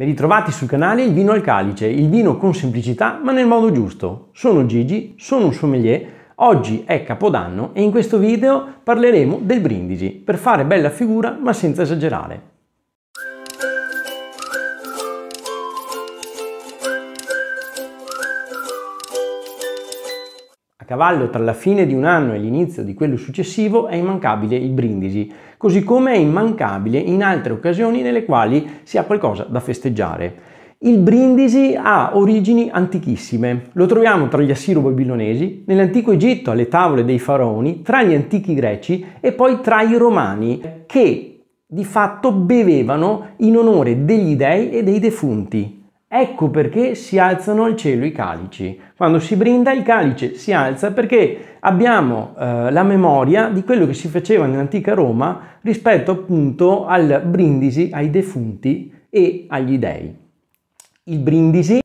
Ben ritrovati sul canale Il Vino al Calice, il vino con semplicità ma nel modo giusto. Sono Gigi, sono un sommelier, oggi è Capodanno e in questo video parleremo del brindisi, per fare bella figura ma senza esagerare. cavallo tra la fine di un anno e l'inizio di quello successivo è immancabile il brindisi, così come è immancabile in altre occasioni nelle quali si ha qualcosa da festeggiare. Il brindisi ha origini antichissime. Lo troviamo tra gli assiro-babilonesi, nell'antico Egitto alle tavole dei faraoni, tra gli antichi greci e poi tra i romani che di fatto bevevano in onore degli dei e dei defunti. Ecco perché si alzano al cielo i calici. Quando si brinda il calice si alza perché abbiamo eh, la memoria di quello che si faceva nell'antica Roma rispetto appunto al brindisi ai defunti e agli dei. Il brindisi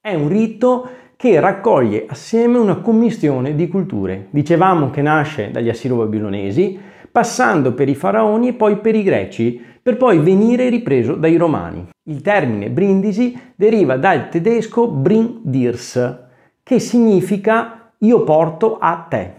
è un rito che raccoglie assieme una commistione di culture. Dicevamo che nasce dagli assiro-babilonesi, passando per i faraoni e poi per i greci, per poi venire ripreso dai romani. Il termine brindisi deriva dal tedesco brindirs, che significa io porto a te.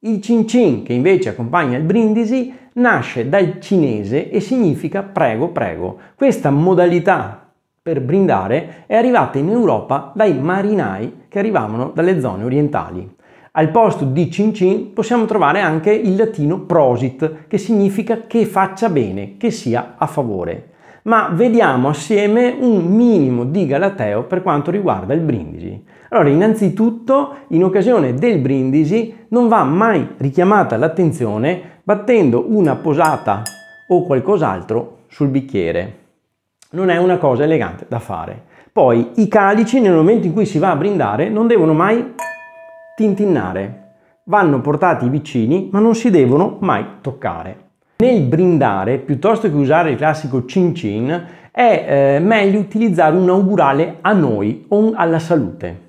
Il cin cin, che invece accompagna il brindisi, nasce dal cinese e significa prego, prego. Questa modalità per brindare è arrivata in Europa dai marinai che arrivavano dalle zone orientali. Al posto di cin cin possiamo trovare anche il latino prosit, che significa che faccia bene, che sia a favore. Ma vediamo assieme un minimo di galateo per quanto riguarda il brindisi. Allora, innanzitutto, in occasione del brindisi non va mai richiamata l'attenzione battendo una posata o qualcos'altro sul bicchiere. Non è una cosa elegante da fare. Poi i calici nel momento in cui si va a brindare non devono mai tintinnare. Vanno portati vicini ma non si devono mai toccare. Nel brindare, piuttosto che usare il classico cin cin, è eh, meglio utilizzare un augurale a noi o alla salute.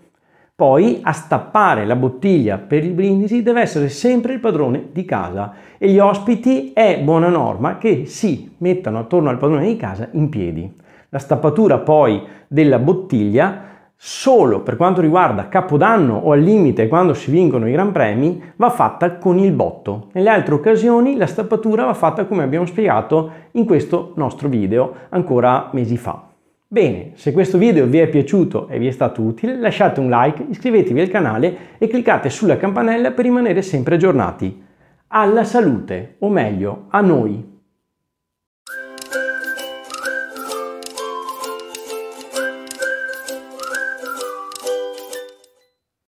Poi a stappare la bottiglia per il brindisi deve essere sempre il padrone di casa e gli ospiti è buona norma che si mettano attorno al padrone di casa in piedi. La stappatura poi della bottiglia Solo per quanto riguarda Capodanno o al limite quando si vincono i Gran Premi va fatta con il botto. Nelle altre occasioni la stappatura va fatta come abbiamo spiegato in questo nostro video ancora mesi fa. Bene, se questo video vi è piaciuto e vi è stato utile lasciate un like, iscrivetevi al canale e cliccate sulla campanella per rimanere sempre aggiornati. Alla salute, o meglio, a noi